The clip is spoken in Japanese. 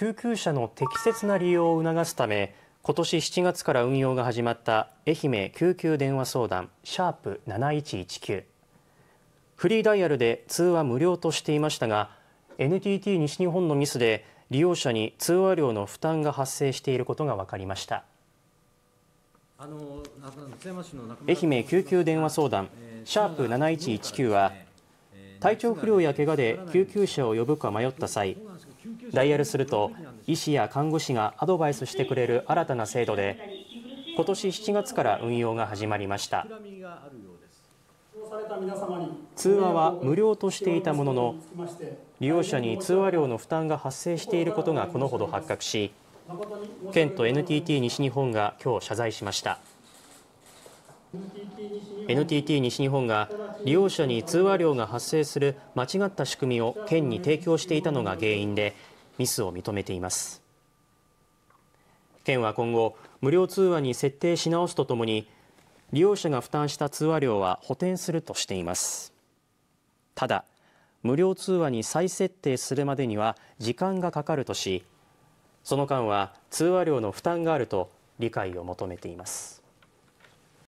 救急車の適切な利用を促すため今年7月から運用が始まった愛媛救急電話相談シャープ7119フリーダイヤルで通話無料としていましたが NTT 西日本のミスで利用者に通話料の負担が発生していることが分かりました愛媛救急電話相談シャープ7119は体調不良や怪我で救急車を呼ぶか迷った際ダイヤルすると医師や看護師がアドバイスしてくれる新たな制度で今年7月から運用が始まりました通話は無料としていたものの利用者に通話料の負担が発生していることがこのほど発覚し県と NTT 西日本が今日謝罪しました NTT 西日本が利用者に通話料が発生する間違った仕組みを県に提供していたのが原因でミスを認めています県は今後無料通話に設定し直すとともに利用者が負担した通話料は補填するとしていますただ無料通話に再設定するまでには時間がかかるとしその間は通話料の負担があると理解を求めています。